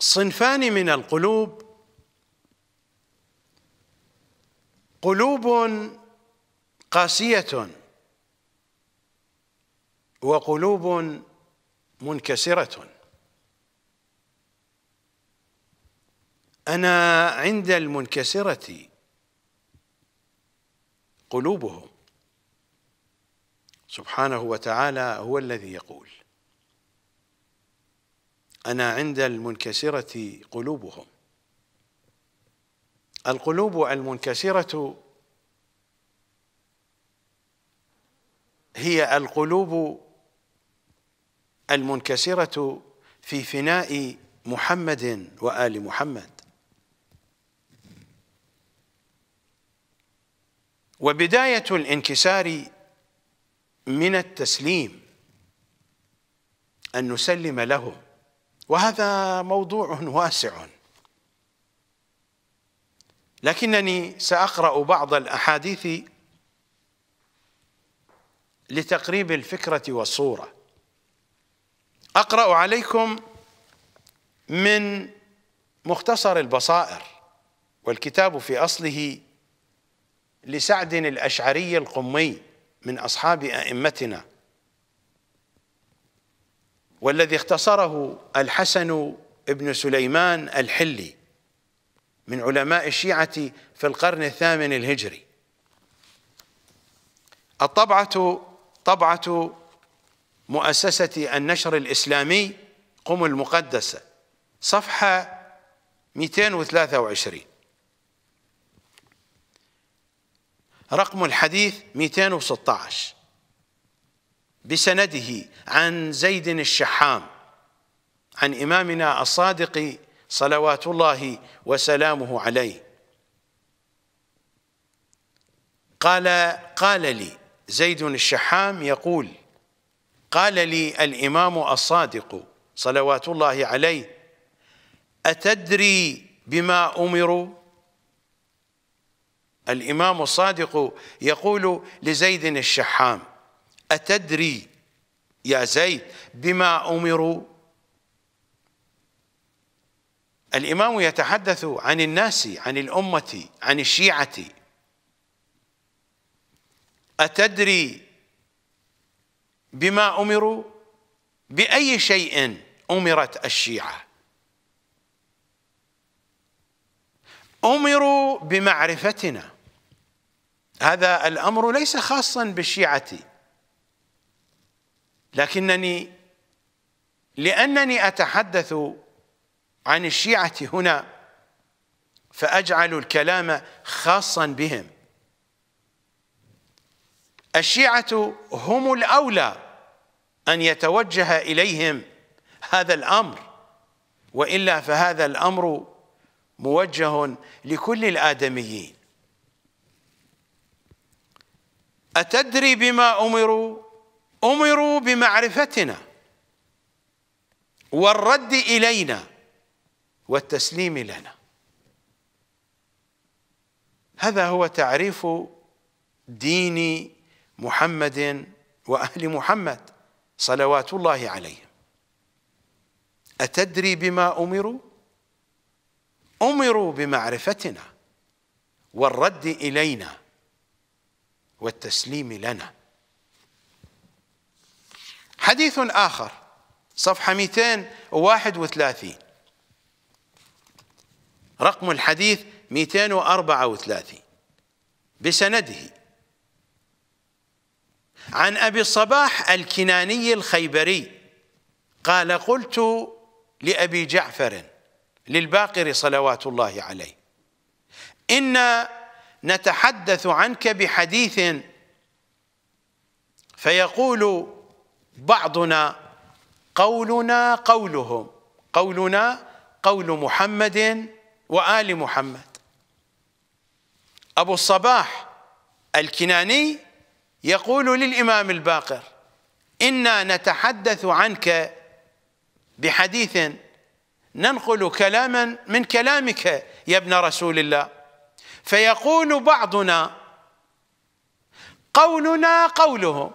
صنفان من القلوب قلوب قاسيه وقلوب منكسره انا عند المنكسره قلوبهم سبحانه وتعالى هو الذي يقول أنا عند المنكسرة قلوبهم القلوب المنكسرة هي القلوب المنكسرة في فناء محمد وآل محمد وبداية الانكسار من التسليم أن نسلم لهم وهذا موضوع واسع لكنني ساقرا بعض الاحاديث لتقريب الفكره والصوره اقرا عليكم من مختصر البصائر والكتاب في اصله لسعد الاشعري القمي من اصحاب ائمتنا والذي اختصره الحسن بن سليمان الحلي من علماء الشيعة في القرن الثامن الهجري الطبعة طبعة مؤسسة النشر الإسلامي قم المقدسة صفحة 223 رقم الحديث 216 بسنده عن زيد الشحام عن إمامنا الصادق صلوات الله وسلامه عليه قال قال لي زيد الشحام يقول قال لي الإمام الصادق صلوات الله عليه أتدري بما أمروا الإمام الصادق يقول لزيد الشحام أتدري يا زيد بما أمروا الإمام يتحدث عن الناس عن الأمة عن الشيعة أتدري بما أمروا بأي شيء أمرت الشيعة أمروا بمعرفتنا هذا الأمر ليس خاصا بالشيعة لكنني لانني اتحدث عن الشيعه هنا فاجعل الكلام خاصا بهم الشيعه هم الاولى ان يتوجه اليهم هذا الامر والا فهذا الامر موجه لكل الادميين اتدري بما امروا امروا بمعرفتنا والرد الينا والتسليم لنا هذا هو تعريف دين محمد واهل محمد صلوات الله عليهم اتدري بما امروا امروا بمعرفتنا والرد الينا والتسليم لنا حديث آخر صفحة 231 رقم الحديث 234 بسنده عن أبي الصباح الكناني الخيبري قال قلت لأبي جعفر للباقر صلوات الله عليه إن نتحدث عنك بحديث فيقول بعضنا قولنا قولهم قولنا قول محمد وآل محمد أبو الصباح الكناني يقول للإمام الباقر إنا نتحدث عنك بحديث ننقل كلاما من كلامك يا ابن رسول الله فيقول بعضنا قولنا قولهم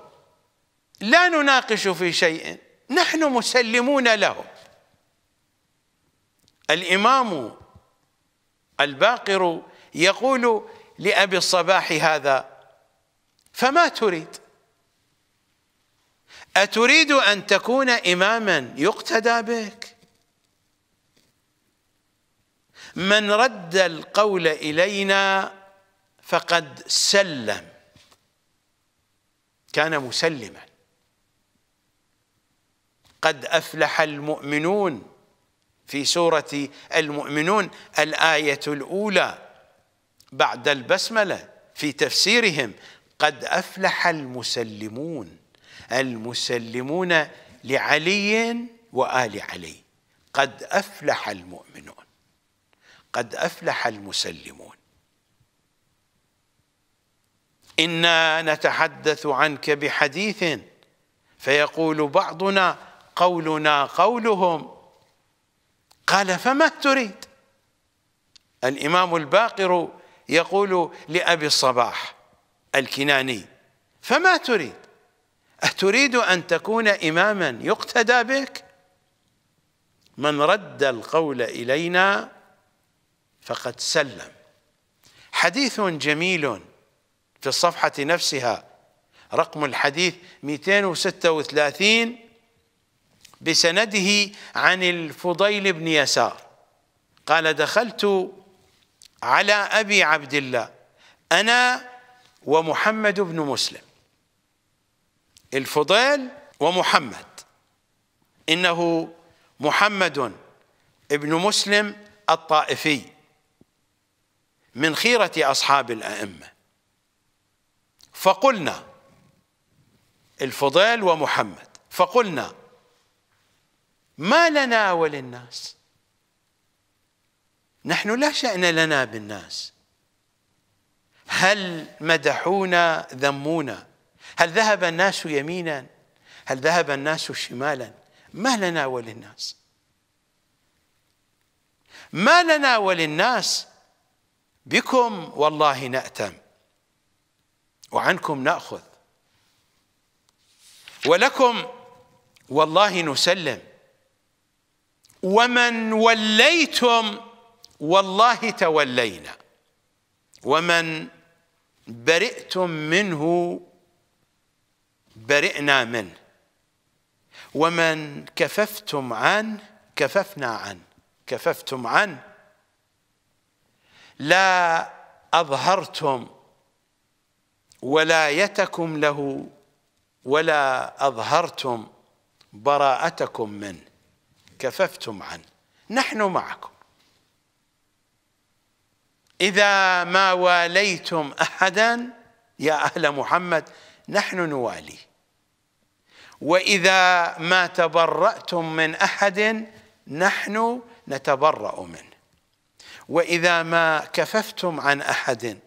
لا نناقش في شيء نحن مسلمون له الإمام الباقر يقول لأبي الصباح هذا فما تريد أتريد أن تكون إماما يقتدى بك من رد القول إلينا فقد سلم كان مسلما قد أفلح المؤمنون في سورة المؤمنون الآية الأولى بعد البسملة في تفسيرهم قد أفلح المسلمون المسلمون لعلي وآل علي قد أفلح المؤمنون قد أفلح المسلمون إنا نتحدث عنك بحديث فيقول بعضنا قولنا قولهم قال فما تريد الإمام الباقر يقول لأبي الصباح الكناني فما تريد أتريد أن تكون إماما يقتدى بك من رد القول إلينا فقد سلم حديث جميل في الصفحة نفسها رقم الحديث 236 بسنده عن الفضيل بن يسار قال دخلت على أبي عبد الله أنا ومحمد بن مسلم الفضيل ومحمد إنه محمد ابن مسلم الطائفي من خيرة أصحاب الأئمة فقلنا الفضيل ومحمد فقلنا ما لنا وللناس نحن لا شأن لنا بالناس هل مدحونا ذمونا هل ذهب الناس يمينا هل ذهب الناس شمالا ما لنا وللناس ما لنا وللناس بكم والله نأتم وعنكم نأخذ ولكم والله نسلم ومن وليتم والله تولينا ومن برئتم منه برئنا منه ومن كففتم عنه كففنا عنه كففتم عنه لا أظهرتم ولايتكم له ولا أظهرتم براءتكم منه كففتم عنه نحن معكم إذا ما واليتم أحدا يا أهل محمد نحن نوالي وإذا ما تبرأتم من أحد نحن نتبرأ منه وإذا ما كففتم عن أحد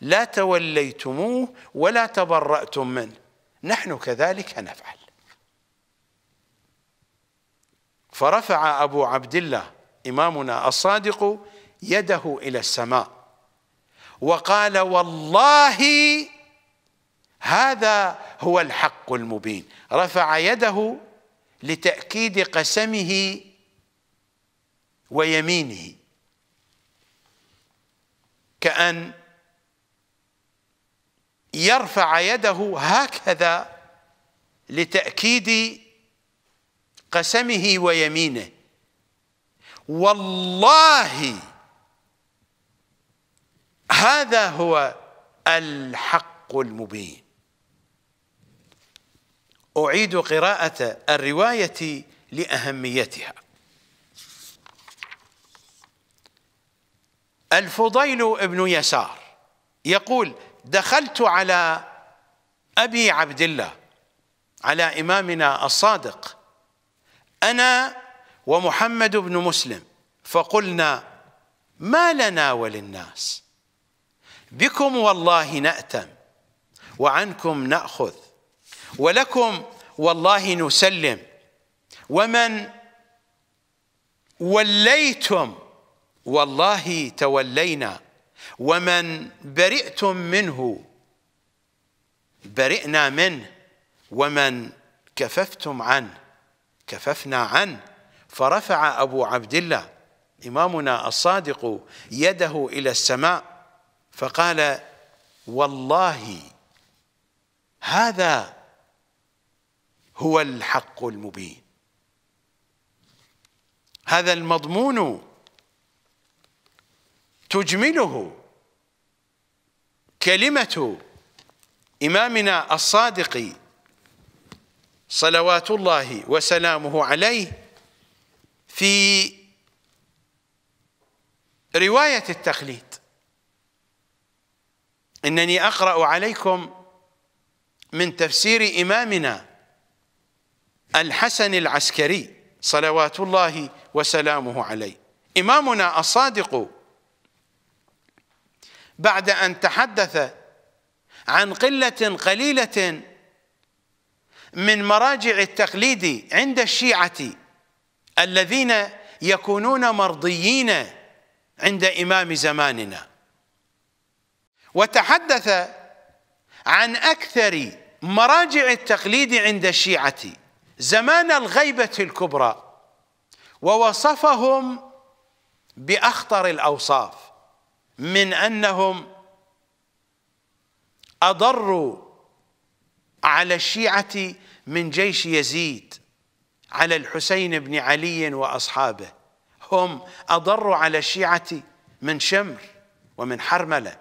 لا توليتموه ولا تبرأتم منه نحن كذلك نفعل فرفع أبو عبد الله إمامنا الصادق يده إلى السماء وقال والله هذا هو الحق المبين رفع يده لتأكيد قسمه ويمينه كأن يرفع يده هكذا لتأكيد قسمه ويمينه والله هذا هو الحق المبين أعيد قراءة الرواية لأهميتها الفضيل ابن يسار يقول دخلت على أبي عبد الله على إمامنا الصادق أنا ومحمد بن مسلم فقلنا ما لنا وللناس بكم والله نأتم وعنكم نأخذ ولكم والله نسلم ومن وليتم والله تولينا ومن برئتم منه برئنا منه ومن كففتم عنه كففنا عنه فرفع أبو عبد الله إمامنا الصادق يده إلى السماء فقال والله هذا هو الحق المبين هذا المضمون تجمله كلمة إمامنا الصادق صلوات الله وسلامه عليه في رواية التخليد إنني أقرأ عليكم من تفسير إمامنا الحسن العسكري صلوات الله وسلامه عليه إمامنا الصادق بعد أن تحدث عن قلة قليلة من مراجع التقليد عند الشيعة الذين يكونون مرضيين عند إمام زماننا وتحدث عن أكثر مراجع التقليد عند الشيعة زمان الغيبة الكبرى ووصفهم بأخطر الأوصاف من أنهم أضروا على الشيعة من جيش يزيد على الحسين بن علي وأصحابه هم أضروا على الشيعة من شمر ومن حرملة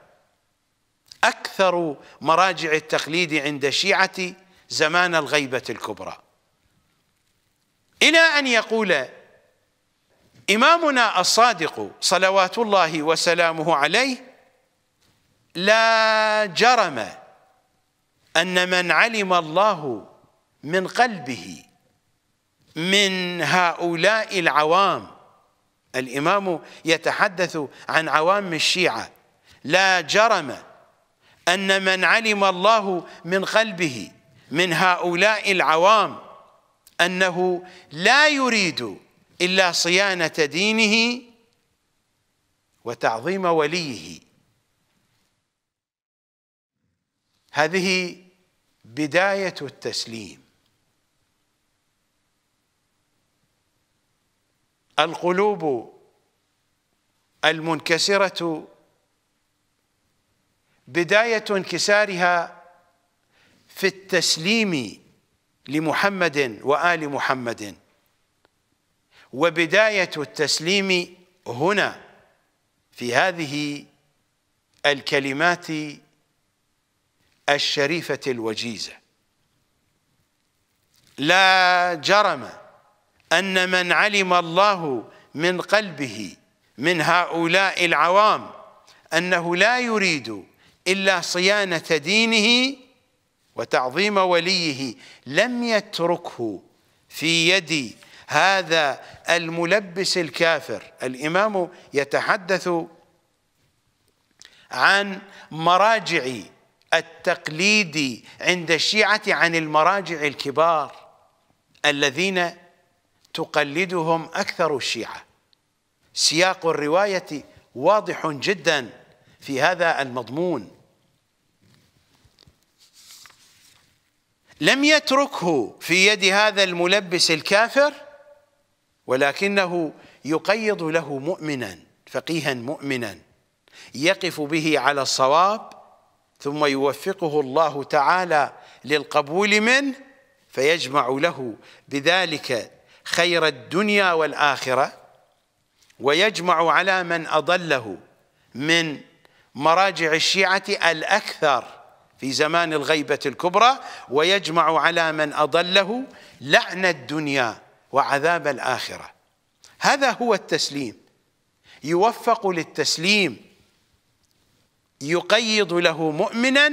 أكثر مراجع التقليد عند الشيعة زمان الغيبة الكبرى إلى أن يقول إمامنا الصادق صلوات الله وسلامه عليه لا جرم أن من علم الله من قلبه من هؤلاء العوام الإمام يتحدث عن عوام الشيعة لا جرم أن من علم الله من قلبه من هؤلاء العوام أنه لا يريد إلا صيانة دينه وتعظيم وليه هذه بداية التسليم القلوب المنكسرة بداية انكسارها في التسليم لمحمد وآل محمد وبداية التسليم هنا في هذه الكلمات الشريفة الوجيزة لا جرم أن من علم الله من قلبه من هؤلاء العوام أنه لا يريد إلا صيانة دينه وتعظيم وليه لم يتركه في يد هذا الملبس الكافر الإمام يتحدث عن مراجع التقليدي عند الشيعة عن المراجع الكبار الذين تقلدهم أكثر الشيعة سياق الرواية واضح جدا في هذا المضمون لم يتركه في يد هذا الملبس الكافر ولكنه يقيض له مؤمنا فقيها مؤمنا يقف به على الصواب ثم يوفقه الله تعالى للقبول منه فيجمع له بذلك خير الدنيا والآخرة ويجمع على من أضله من مراجع الشيعة الأكثر في زمان الغيبة الكبرى ويجمع على من أضله لعن الدنيا وعذاب الآخرة هذا هو التسليم يوفق للتسليم يقيض له مؤمنا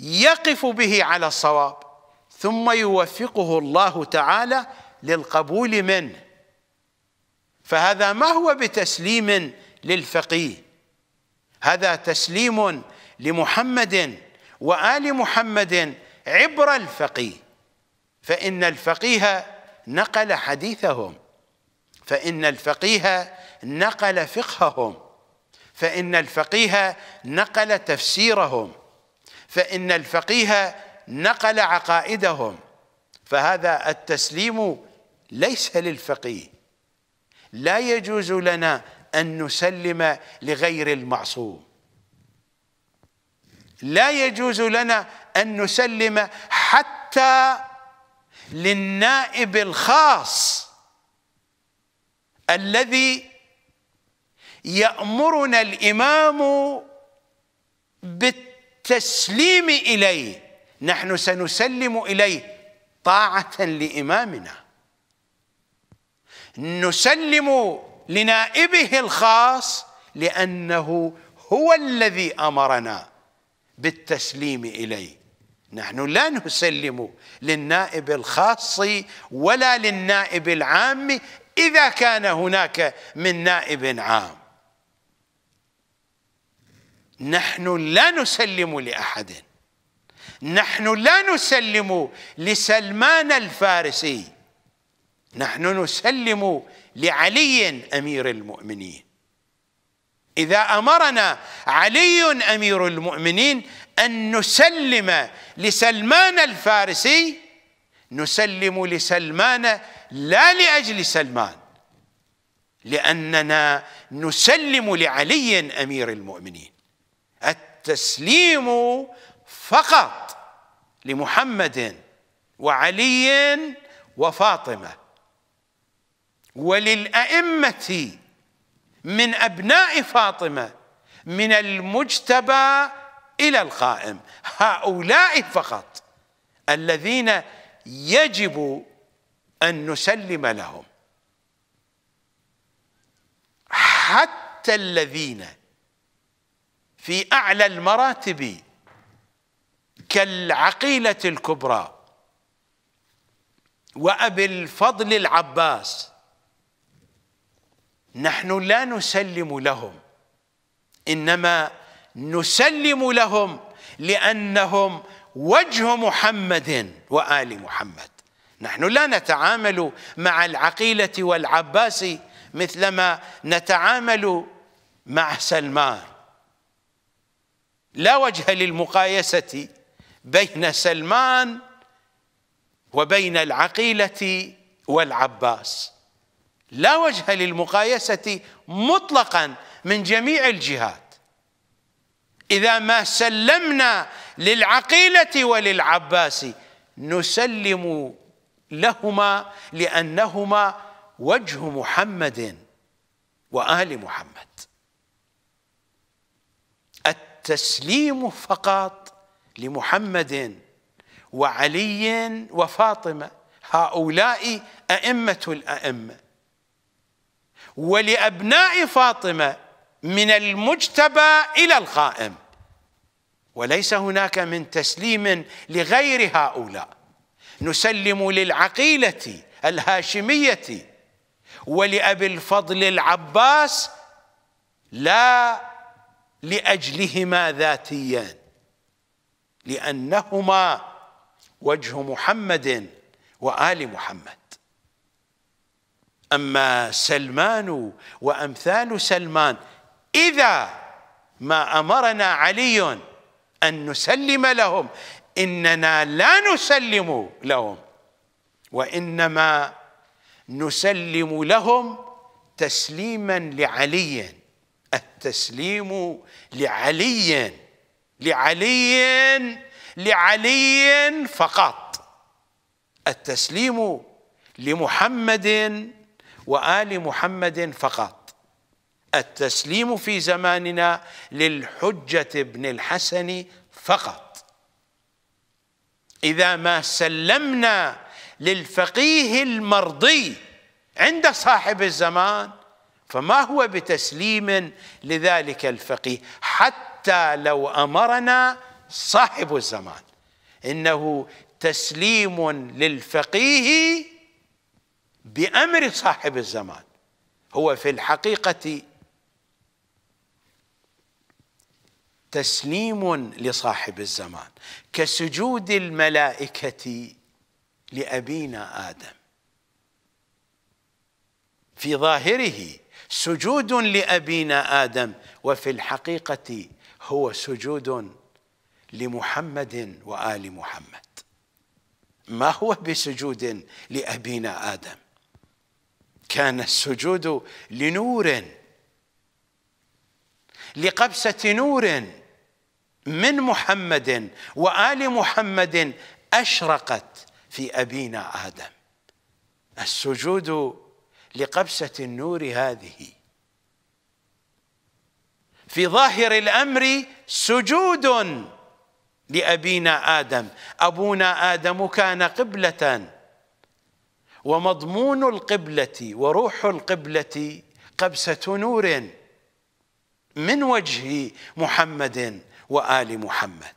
يقف به على الصواب ثم يوفقه الله تعالى للقبول منه فهذا ما هو بتسليم للفقيه هذا تسليم لمحمد وآل محمد عبر الفقيه فإن الفقيه نقل حديثهم فإن الفقيه نقل فقههم فإن الفقيه نقل تفسيرهم فإن الفقيه نقل عقائدهم فهذا التسليم ليس للفقيه لا يجوز لنا أن نسلم لغير المعصوم لا يجوز لنا أن نسلم حتى للنائب الخاص الذي يامرنا الامام بالتسليم اليه نحن سنسلم اليه طاعه لامامنا نسلم لنائبه الخاص لانه هو الذي امرنا بالتسليم اليه نحن لا نسلم للنائب الخاص ولا للنائب العام اذا كان هناك من نائب عام نحن لا نسلم لأحد نحن لا نسلم لسلمان الفارسي نحن نسلم لعلي أمير المؤمنين إذا أمرنا علي أمير المؤمنين أن نسلم لسلمان الفارسي نسلم لسلمان لا لأجل سلمان لأننا نسلم لعلي أمير المؤمنين التسليم فقط لمحمد وعلي وفاطمه وللائمه من ابناء فاطمه من المجتبى الى القائم هؤلاء فقط الذين يجب ان نسلم لهم حتى الذين في اعلى المراتب كالعقيله الكبرى وابي الفضل العباس نحن لا نسلم لهم انما نسلم لهم لانهم وجه محمد وال محمد نحن لا نتعامل مع العقيله والعباس مثلما نتعامل مع سلمان لا وجه للمقايسة بين سلمان وبين العقيلة والعباس لا وجه للمقايسة مطلقا من جميع الجهات إذا ما سلمنا للعقيلة وللعباس نسلم لهما لأنهما وجه محمد وآل محمد التسليم فقط لمحمد وعلي وفاطمه هؤلاء ائمه الائمه ولابناء فاطمه من المجتبى الى القائم وليس هناك من تسليم لغير هؤلاء نسلم للعقيله الهاشميه ولابي الفضل العباس لا لاجلهما ذاتيا لانهما وجه محمد وال محمد اما سلمان وامثال سلمان اذا ما امرنا علي ان نسلم لهم اننا لا نسلم لهم وانما نسلم لهم تسليما لعلي التسليم لعلي لعلي لعلي فقط التسليم لمحمد وال محمد فقط التسليم في زماننا للحجه ابن الحسن فقط اذا ما سلمنا للفقيه المرضي عند صاحب الزمان فما هو بتسليم لذلك الفقيه حتى لو امرنا صاحب الزمان انه تسليم للفقيه بامر صاحب الزمان هو في الحقيقه تسليم لصاحب الزمان كسجود الملائكه لابينا ادم في ظاهره سجود لأبينا آدم وفي الحقيقة هو سجود لمحمد وآل محمد ما هو بسجود لأبينا آدم كان السجود لنور لقبسة نور من محمد وآل محمد أشرقت في أبينا آدم السجود لقبسة النور هذه في ظاهر الأمر سجود لأبينا آدم أبونا آدم كان قبلة ومضمون القبلة وروح القبلة قبسة نور من وجه محمد وآل محمد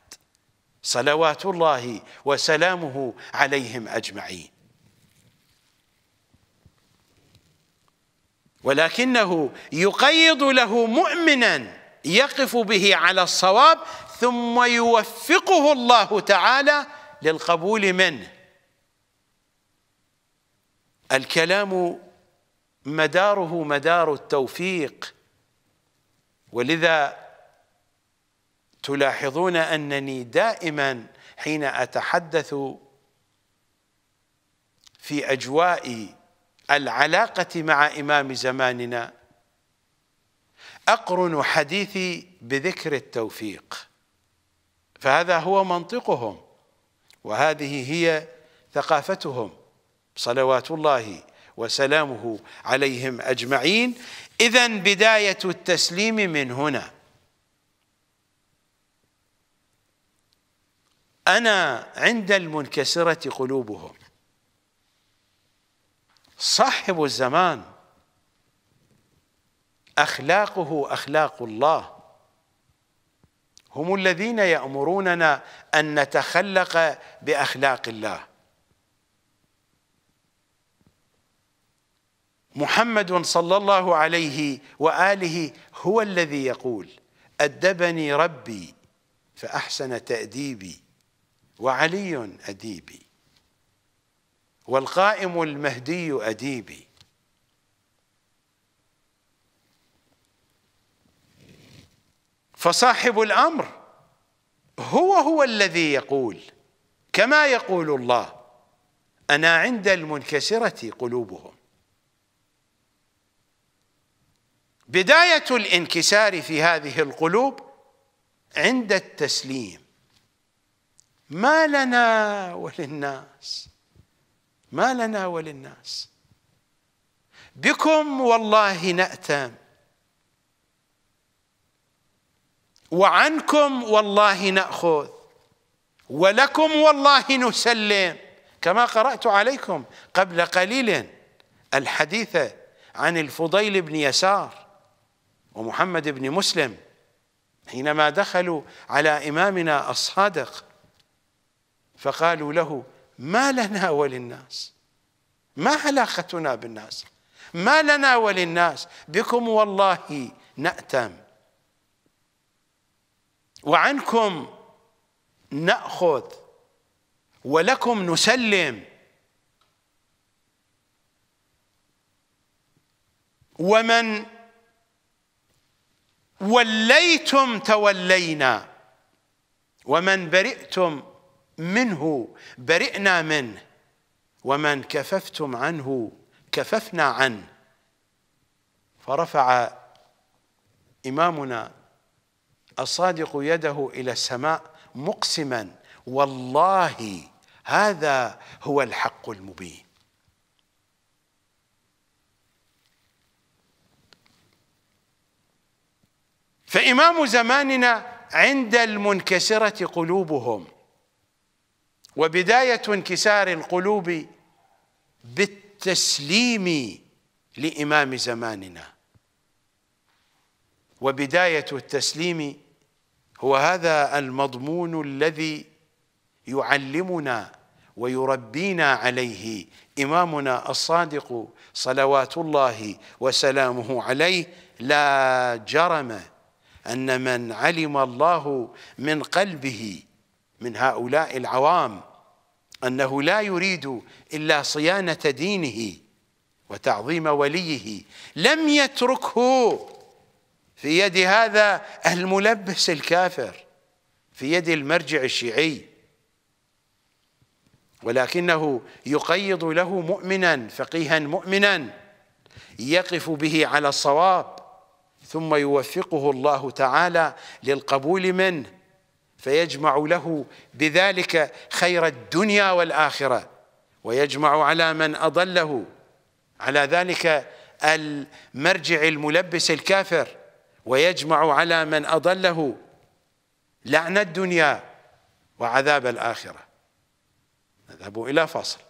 صلوات الله وسلامه عليهم أجمعين ولكنه يقيض له مؤمنا يقف به على الصواب ثم يوفقه الله تعالى للقبول منه الكلام مداره مدار التوفيق ولذا تلاحظون انني دائما حين اتحدث في اجواء العلاقة مع إمام زماننا أقرن حديثي بذكر التوفيق فهذا هو منطقهم وهذه هي ثقافتهم صلوات الله وسلامه عليهم أجمعين إذا بداية التسليم من هنا أنا عند المنكسرة قلوبهم صاحب الزمان اخلاقه اخلاق الله هم الذين يامروننا ان نتخلق باخلاق الله محمد صلى الله عليه واله هو الذي يقول ادبني ربي فاحسن تاديبي وعلي اديبي والقائم المهدي أديبي فصاحب الأمر هو هو الذي يقول كما يقول الله أنا عند المنكسرة قلوبهم بداية الانكسار في هذه القلوب عند التسليم ما لنا وللناس ما لنا وللناس بكم والله نأتم وعنكم والله نأخذ ولكم والله نسلم كما قرأت عليكم قبل قليل الحديث عن الفضيل بن يسار ومحمد بن مسلم حينما دخلوا على إمامنا الصادق فقالوا له ما لنا وللناس ما علاقتنا بالناس ما لنا وللناس بكم والله نأتم وعنكم نأخذ ولكم نسلم ومن وليتم تولينا ومن برئتم منه برئنا منه ومن كففتم عنه كففنا عنه فرفع إمامنا الصادق يده إلى السماء مقسما والله هذا هو الحق المبين فإمام زماننا عند المنكسرة قلوبهم وبدايه انكسار القلوب بالتسليم لامام زماننا وبدايه التسليم هو هذا المضمون الذي يعلمنا ويربينا عليه امامنا الصادق صلوات الله وسلامه عليه لا جرم ان من علم الله من قلبه من هؤلاء العوام أنه لا يريد إلا صيانة دينه وتعظيم وليه لم يتركه في يد هذا الملبس الكافر في يد المرجع الشيعي ولكنه يقيض له مؤمنا فقيها مؤمنا يقف به على الصواب ثم يوفقه الله تعالى للقبول منه فيجمع له بذلك خير الدنيا والاخره ويجمع على من اضله على ذلك المرجع الملبس الكافر ويجمع على من اضله لعن الدنيا وعذاب الاخره نذهب الى فصل